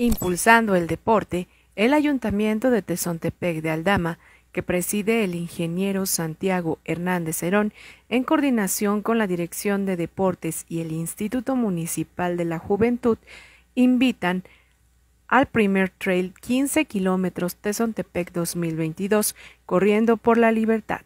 Impulsando el deporte, el Ayuntamiento de Tezontepec de Aldama, que preside el ingeniero Santiago Hernández Herón, en coordinación con la Dirección de Deportes y el Instituto Municipal de la Juventud, invitan al primer trail 15 kilómetros Tezontepec 2022, corriendo por la libertad,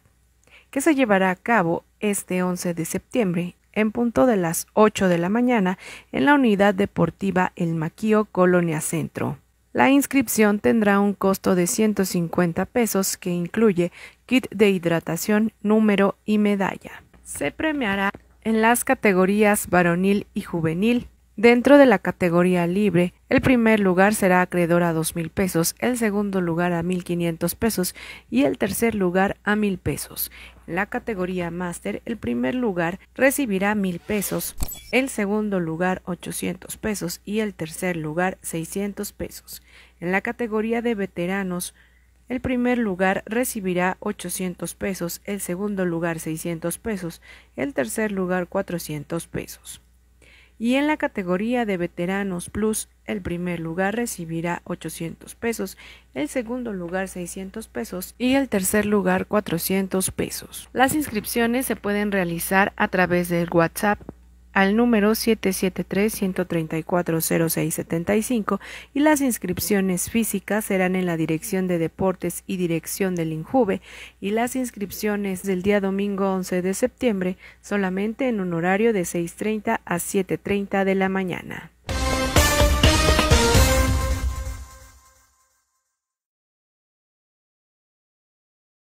que se llevará a cabo este 11 de septiembre en punto de las 8 de la mañana en la unidad deportiva El Maquío Colonia Centro. La inscripción tendrá un costo de 150 pesos que incluye kit de hidratación, número y medalla. Se premiará en las categorías varonil y juvenil, Dentro de la categoría libre, el primer lugar será acreedor a dos mil pesos, el segundo lugar a mil quinientos pesos y el tercer lugar a mil pesos. En la categoría máster, el primer lugar recibirá mil pesos, el segundo lugar ochocientos pesos y el tercer lugar seiscientos pesos. En la categoría de veteranos, el primer lugar recibirá 800 pesos, el segundo lugar 600 pesos, el tercer lugar 400 pesos y en la categoría de veteranos plus el primer lugar recibirá 800 pesos, el segundo lugar 600 pesos y el tercer lugar 400 pesos. Las inscripciones se pueden realizar a través del WhatsApp al número 773-134-0675 y las inscripciones físicas serán en la Dirección de Deportes y Dirección del Injuve y las inscripciones del día domingo 11 de septiembre solamente en un horario de 6.30 a 7.30 de la mañana.